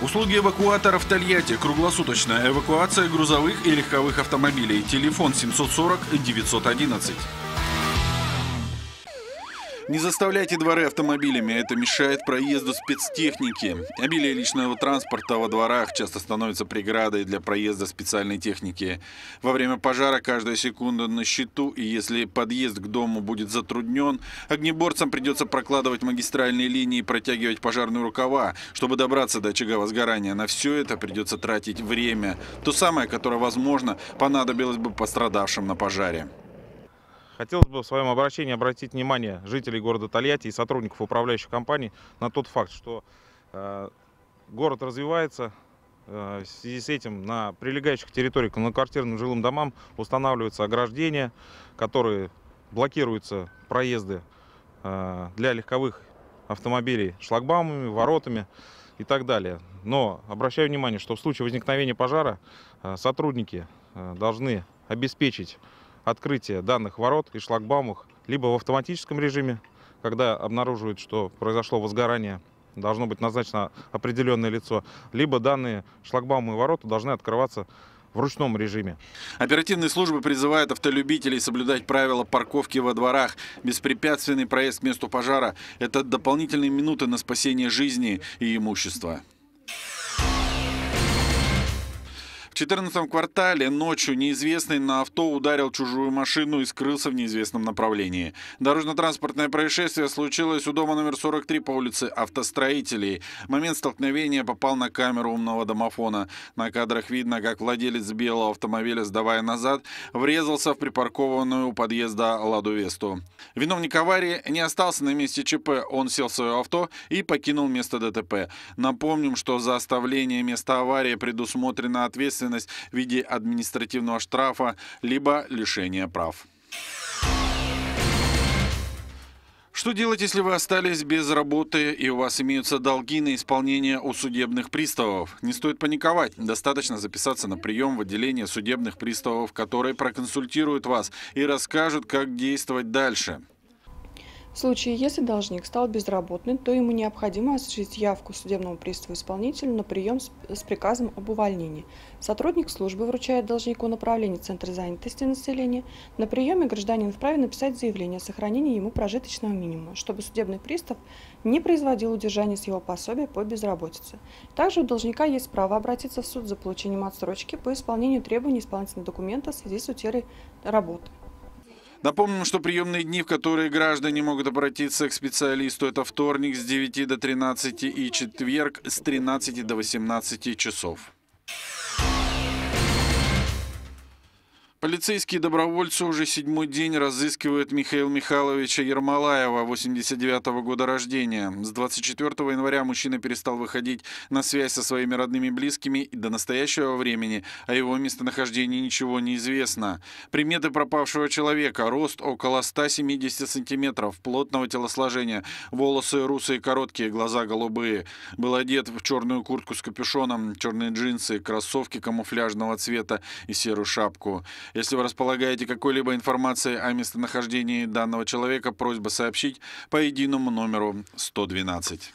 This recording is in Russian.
Услуги эвакуатора в Тольятти. Круглосуточная эвакуация грузовых и легковых автомобилей. Телефон 740 911. Не заставляйте дворы автомобилями, это мешает проезду спецтехники. Обилие личного транспорта во дворах часто становится преградой для проезда специальной техники. Во время пожара каждая секунда на счету, и если подъезд к дому будет затруднен, огнеборцам придется прокладывать магистральные линии и протягивать пожарные рукава. Чтобы добраться до очага возгорания, на все это придется тратить время. То самое, которое, возможно, понадобилось бы пострадавшим на пожаре. Хотелось бы в своем обращении обратить внимание жителей города Тольятти и сотрудников управляющих компаний на тот факт, что э, город развивается, э, в связи с этим на прилегающих территориях к многоквартирным жилым домам устанавливаются ограждения, которые блокируются проезды э, для легковых автомобилей шлагбаумами, воротами и так далее. Но обращаю внимание, что в случае возникновения пожара сотрудники должны обеспечить Открытие данных ворот и шлагбаумов либо в автоматическом режиме, когда обнаруживают, что произошло возгорание, должно быть назначено определенное лицо, либо данные шлагбаумы и ворота должны открываться в ручном режиме. Оперативные службы призывают автолюбителей соблюдать правила парковки во дворах. Беспрепятственный проезд к месту пожара – это дополнительные минуты на спасение жизни и имущества. В 14 квартале ночью неизвестный на авто ударил чужую машину и скрылся в неизвестном направлении. Дорожно-транспортное происшествие случилось у дома номер 43 по улице Автостроителей. момент столкновения попал на камеру умного домофона. На кадрах видно, как владелец белого автомобиля, сдавая назад, врезался в припаркованную у подъезда «Ладу Весту». Виновник аварии не остался на месте ЧП. Он сел в свое авто и покинул место ДТП. Напомним, что за оставление места аварии предусмотрена ответственность ответственность в виде административного штрафа либо лишения прав. Что делать, если вы остались без работы и у вас имеются долги на исполнение у судебных приставов? Не стоит паниковать. Достаточно записаться на прием в отделение судебных приставов, которые проконсультируют вас и расскажут, как действовать дальше. В случае, если должник стал безработным, то ему необходимо осуществить явку судебному приставу-исполнителю на прием с приказом об увольнении. Сотрудник службы вручает должнику направление Центра занятости населения. На приеме гражданин вправе написать заявление о сохранении ему прожиточного минимума, чтобы судебный пристав не производил удержание с его пособия по безработице. Также у должника есть право обратиться в суд за получением отсрочки по исполнению требований исполнительного документа в связи с утерей работы. Напомним, что приемные дни, в которые граждане могут обратиться к специалисту, это вторник с 9 до 13 и четверг с 13 до 18 часов. Полицейские добровольцы уже седьмой день разыскивают Михаила Михайловича Ермолаева, 89 -го года рождения. С 24 января мужчина перестал выходить на связь со своими родными и близкими, и до настоящего времени о его местонахождении ничего не известно. Приметы пропавшего человека – рост около 170 сантиметров, плотного телосложения, волосы русые короткие, глаза голубые. Был одет в черную куртку с капюшоном, черные джинсы, кроссовки камуфляжного цвета и серую шапку. Если вы располагаете какой-либо информацией о местонахождении данного человека, просьба сообщить по единому номеру 112.